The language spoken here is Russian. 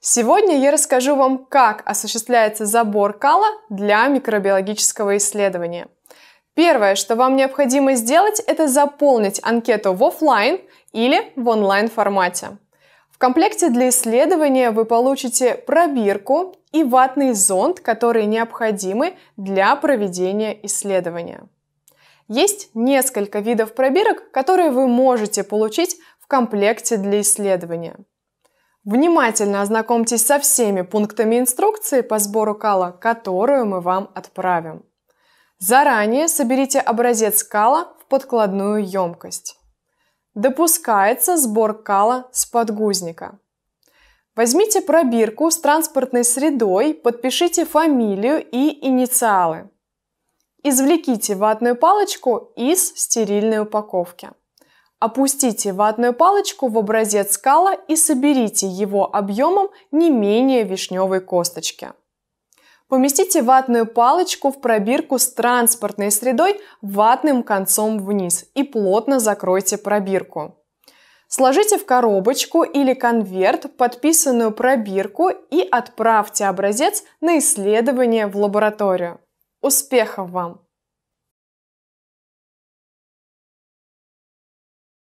Сегодня я расскажу вам, как осуществляется забор кала для микробиологического исследования. Первое, что вам необходимо сделать, это заполнить анкету в офлайн или в онлайн формате. В комплекте для исследования вы получите пробирку и ватный зонд, которые необходимы для проведения исследования. Есть несколько видов пробирок, которые вы можете получить в комплекте для исследования – Внимательно ознакомьтесь со всеми пунктами инструкции по сбору кала, которую мы вам отправим. Заранее соберите образец кала в подкладную емкость. Допускается сбор кала с подгузника. Возьмите пробирку с транспортной средой, подпишите фамилию и инициалы. Извлеките ватную палочку из стерильной упаковки. Опустите ватную палочку в образец скала и соберите его объемом не менее вишневой косточки. Поместите ватную палочку в пробирку с транспортной средой ватным концом вниз и плотно закройте пробирку. Сложите в коробочку или конверт подписанную пробирку и отправьте образец на исследование в лабораторию. Успехов вам!